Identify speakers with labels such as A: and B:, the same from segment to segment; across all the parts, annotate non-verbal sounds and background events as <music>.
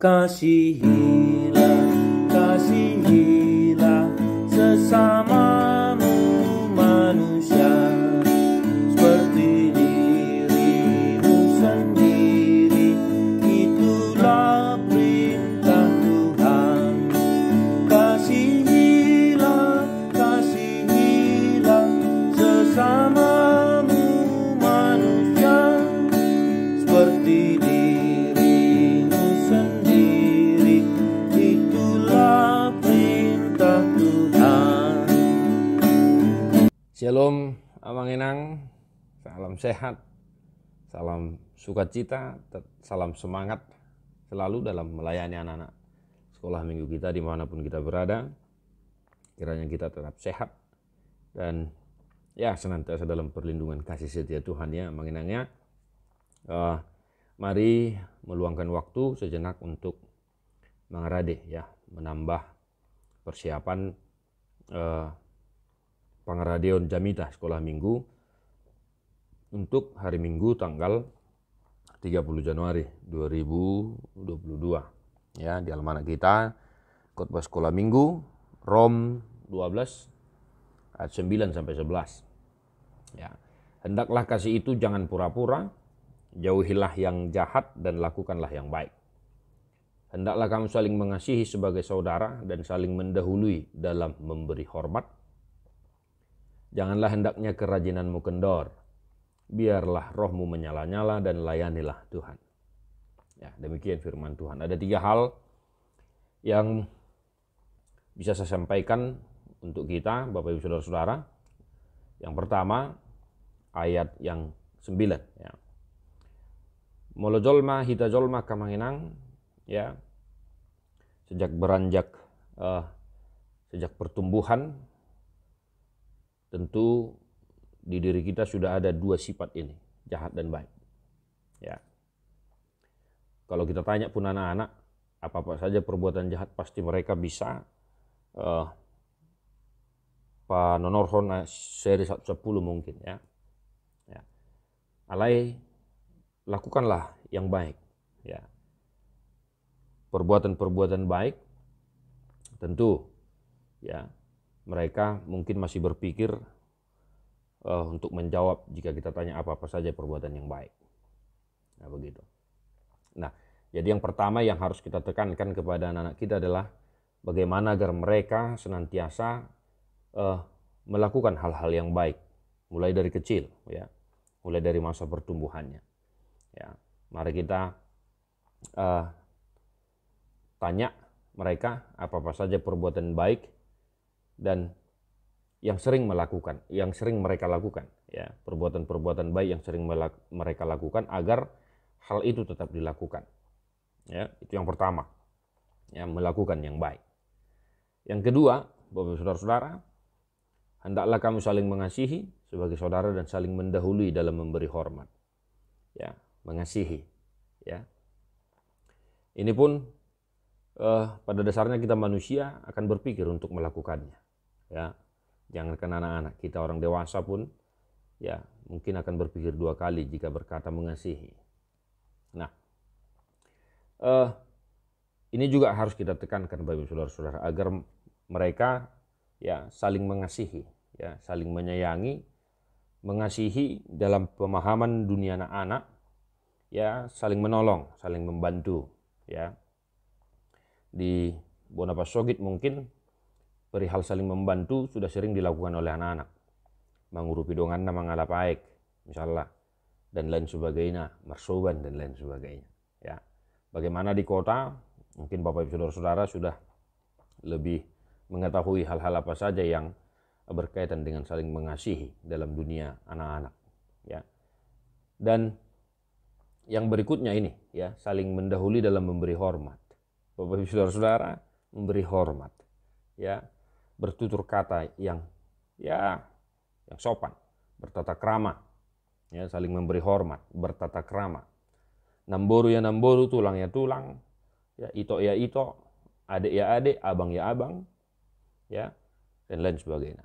A: かしい Shalom, Abang Enang. Salam sehat, salam sukacita, salam semangat selalu dalam melayani anak-anak sekolah minggu kita dimanapun kita berada. Kiranya kita tetap sehat dan ya senantiasa dalam perlindungan kasih setia Tuhan ya, Enang ya. Uh, mari meluangkan waktu sejenak untuk mengerade ya, menambah persiapan uh, Pangradeon Jamita Sekolah Minggu untuk hari Minggu tanggal 30 Januari 2022 ya di almanak kita khotbah sekolah Minggu Rom 12 ayat 9 sampai 11 ya hendaklah kasih itu jangan pura-pura jauhilah yang jahat dan lakukanlah yang baik hendaklah kamu saling mengasihi sebagai saudara dan saling mendahului dalam memberi hormat Janganlah hendaknya kerajinanmu kendor. Biarlah rohmu menyala-nyala dan layanilah Tuhan. Ya, demikian firman Tuhan. Ada tiga hal yang bisa saya sampaikan untuk kita, Bapak Ibu Saudara-saudara. Yang pertama, ayat yang sembilan. Ya. hita jolma kamanginang, ya. Sejak beranjak, uh, sejak pertumbuhan, tentu di diri kita sudah ada dua sifat ini, jahat dan baik. Ya. Kalau kita tanya pun anak-anak, apa-apa saja perbuatan jahat pasti mereka bisa uh, Pak Nonorhon eh, seri sepuluh mungkin ya. ya. Alai lakukanlah yang baik ya. Perbuatan-perbuatan baik tentu ya mereka mungkin masih berpikir uh, untuk menjawab jika kita tanya apa-apa saja perbuatan yang baik. Nah, begitu. Nah, jadi yang pertama yang harus kita tekankan kepada anak-anak kita adalah bagaimana agar mereka senantiasa uh, melakukan hal-hal yang baik mulai dari kecil ya mulai dari masa pertumbuhannya ya mari kita uh, tanya mereka apa apa saja perbuatan baik dan yang sering melakukan, yang sering mereka lakukan, ya perbuatan-perbuatan baik yang sering mereka lakukan agar hal itu tetap dilakukan. Ya, itu yang pertama, ya melakukan yang baik. Yang kedua, bapak saudara-saudara, hendaklah kamu saling mengasihi sebagai saudara dan saling mendahului dalam memberi hormat. Ya, mengasihi. Ya, ini pun eh, pada dasarnya kita manusia akan berpikir untuk melakukannya ya jangan kena anak-anak kita orang dewasa pun ya mungkin akan berpikir dua kali jika berkata mengasihi nah eh, ini juga harus kita tekankan bagi saudara-saudara agar mereka ya saling mengasihi ya saling menyayangi mengasihi dalam pemahaman dunia anak-anak ya saling menolong saling membantu ya di Bonapa Sogit mungkin perihal saling membantu sudah sering dilakukan oleh anak-anak. Mengurupi dongan nama ngalap aik, misalnya, dan lain sebagainya, mersoban dan lain sebagainya. Ya, bagaimana di kota, mungkin bapak ibu saudara-saudara sudah lebih mengetahui hal-hal apa saja yang berkaitan dengan saling mengasihi dalam dunia anak-anak. Ya, dan yang berikutnya ini ya saling mendahului dalam memberi hormat. Bapak ibu saudara-saudara memberi hormat ya bertutur kata yang ya yang sopan, bertata krama, ya saling memberi hormat, bertata krama. Namboru ya namboru, tulang ya tulang, ya ito ya ito, adik ya adik, abang ya abang, ya dan lain sebagainya.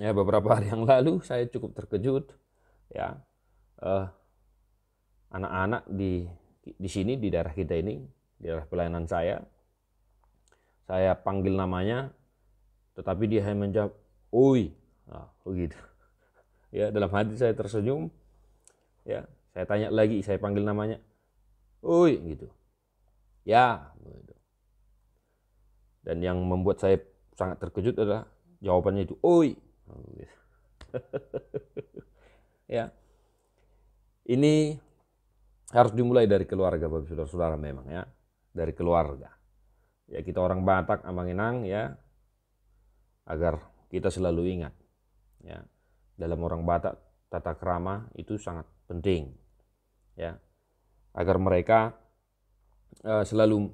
A: Ya beberapa hari yang lalu saya cukup terkejut, ya eh, anak-anak di di sini di daerah kita ini, di daerah pelayanan saya, saya panggil namanya tetapi dia hanya menjawab, oi. Nah, begitu. <laughs> Ya, dalam hati saya tersenyum. Ya, saya tanya lagi, saya panggil namanya. Oi, gitu. Ya, begitu. Dan yang membuat saya sangat terkejut adalah jawabannya itu oi. <laughs> ya. Ini harus dimulai dari keluarga Bapak Saudara-saudara memang ya, dari keluarga. Ya kita orang Batak amanginang, ya, agar kita selalu ingat ya dalam orang Batak tata krama itu sangat penting ya agar mereka uh, selalu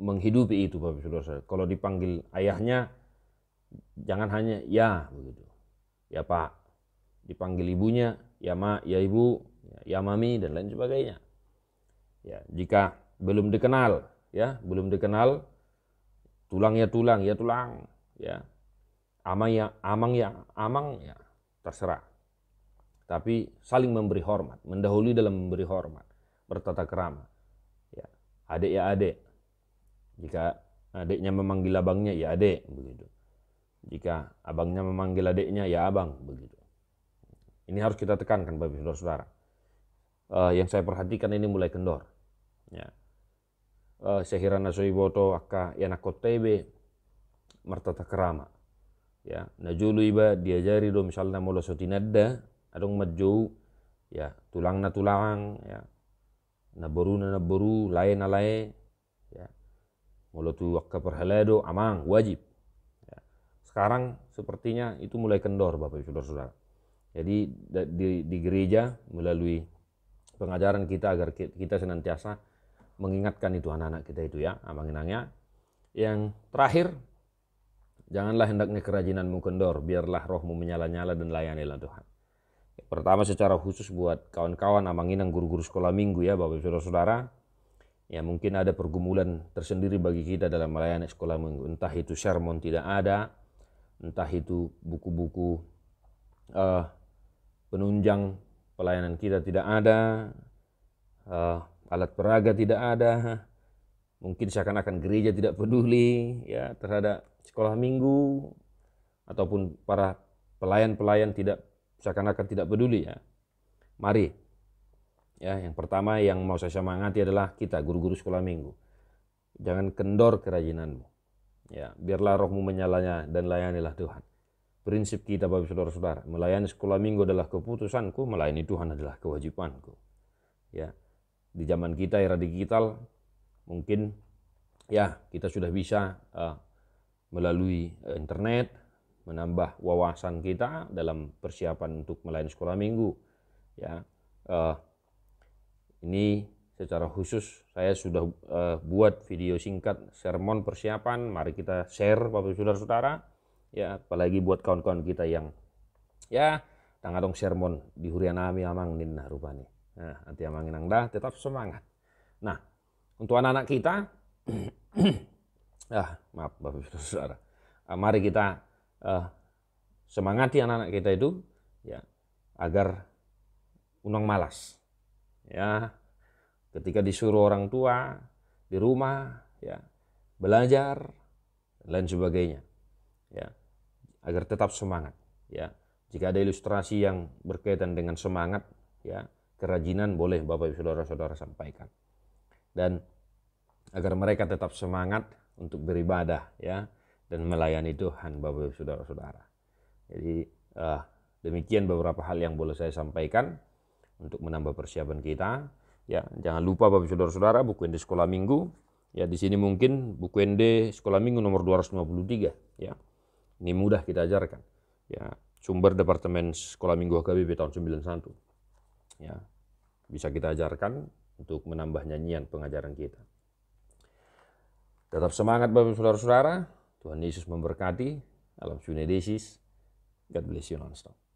A: menghidupi itu Bapak Saudara. Kalau dipanggil ayahnya jangan hanya ya begitu. Ya Pak. Dipanggil ibunya ya Ma, ya Ibu, ya, ya Mami dan lain sebagainya. Ya, jika belum dikenal ya, belum dikenal tulang ya tulang ya tulang ya amang ya amang ya amang ya terserah tapi saling memberi hormat mendahului dalam memberi hormat bertata kerama ya adik ya adik jika adiknya memanggil abangnya ya adik begitu jika abangnya memanggil adiknya ya abang begitu ini harus kita tekankan bapak saudara-saudara uh, eh, yang saya perhatikan ini mulai kendor ya uh, eh, sehirana soiboto akka yanakotebe martata kerama ya julu iba diajari do misalna molo sotinadda adong majo ya tulang na tulang ya na boru na na boru lae na lae ya molo tu wakka perhalado amang wajib ya. sekarang sepertinya itu mulai kendor Bapak Ibu Saudara-saudara jadi di, di gereja melalui pengajaran kita agar kita senantiasa mengingatkan itu anak-anak kita itu ya, abang inangnya. Yang terakhir Janganlah hendaknya kerajinanmu kendor, biarlah rohmu menyala-nyala dan layanilah Tuhan. Ya, pertama secara khusus buat kawan-kawan amanginang guru-guru sekolah minggu ya Bapak ibu saudara Ya mungkin ada pergumulan tersendiri bagi kita dalam melayani sekolah minggu. Entah itu sermon tidak ada, entah itu buku-buku uh, penunjang pelayanan kita tidak ada, uh, alat peraga tidak ada, Mungkin seakan-akan gereja tidak peduli ya terhadap sekolah minggu ataupun para pelayan-pelayan tidak seakan-akan tidak peduli ya. Mari ya yang pertama yang mau saya semangati adalah kita guru-guru sekolah minggu. Jangan kendor kerajinanmu. Ya, biarlah rohmu menyalanya dan layanilah Tuhan. Prinsip kita Bapak saudara-saudara, melayani sekolah minggu adalah keputusanku, melayani Tuhan adalah kewajibanku. Ya, di zaman kita era digital mungkin ya kita sudah bisa uh, melalui eh, internet menambah wawasan kita dalam persiapan untuk melayani sekolah minggu ya uh, ini secara khusus saya sudah uh, buat video singkat sermon persiapan mari kita share Bapak Saudara-saudara ya apalagi buat kawan-kawan kita yang ya dong sermon di hurian ami amang Nina rupanya nah, nanti amang dah tetap semangat nah untuk anak-anak kita, <clears throat> ah, maaf Bapak Ibu Saudara, ah, mari kita eh, semangati anak-anak kita itu ya agar unang malas. Ya, ketika disuruh orang tua di rumah ya belajar lain sebagainya ya agar tetap semangat ya jika ada ilustrasi yang berkaitan dengan semangat ya kerajinan boleh Bapak Ibu Saudara-saudara sampaikan dan agar mereka tetap semangat untuk beribadah ya dan melayani Tuhan Bapak Ibu Saudara-saudara. Jadi uh, demikian beberapa hal yang boleh saya sampaikan untuk menambah persiapan kita. Ya, jangan lupa Bapak Ibu Saudara-saudara buku ND Sekolah Minggu. Ya, di sini mungkin buku ND Sekolah Minggu nomor 253 ya. Ini mudah kita ajarkan. Ya, sumber Departemen Sekolah Minggu HKBP tahun 91. Ya. Bisa kita ajarkan untuk menambah nyanyian pengajaran kita. Tetap semangat Bapak Saudara-saudara. Tuhan Yesus memberkati. Alam Sunedesis. God bless you nonstop.